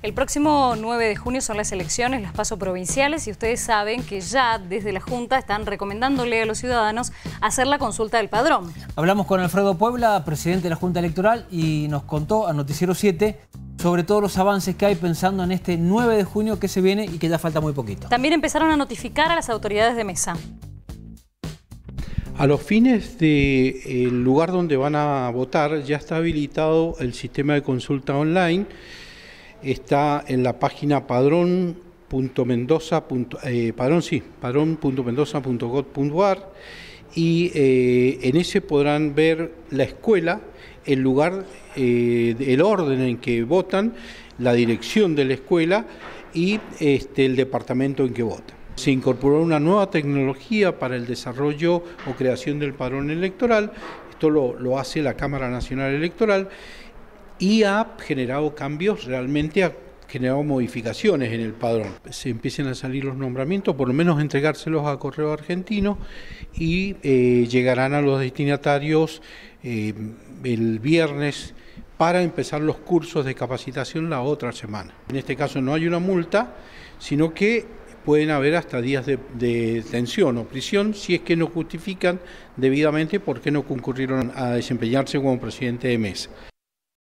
El próximo 9 de junio son las elecciones, las paso provinciales y ustedes saben que ya desde la Junta están recomendándole a los ciudadanos hacer la consulta del padrón. Hablamos con Alfredo Puebla, presidente de la Junta Electoral, y nos contó a Noticiero 7 sobre todos los avances que hay pensando en este 9 de junio que se viene y que ya falta muy poquito. También empezaron a notificar a las autoridades de mesa. A los fines del eh, lugar donde van a votar ya está habilitado el sistema de consulta online está en la página mendoza sí, y en ese podrán ver la escuela, el lugar, eh, el orden en que votan, la dirección de la escuela y este, el departamento en que votan. Se incorporó una nueva tecnología para el desarrollo o creación del padrón electoral. Esto lo, lo hace la Cámara Nacional Electoral y ha generado cambios realmente ha generado modificaciones en el padrón. Se empiecen a salir los nombramientos, por lo menos entregárselos a correo argentino y eh, llegarán a los destinatarios eh, el viernes para empezar los cursos de capacitación la otra semana. En este caso no hay una multa, sino que pueden haber hasta días de, de detención o prisión si es que no justifican debidamente por qué no concurrieron a desempeñarse como presidente de mesa.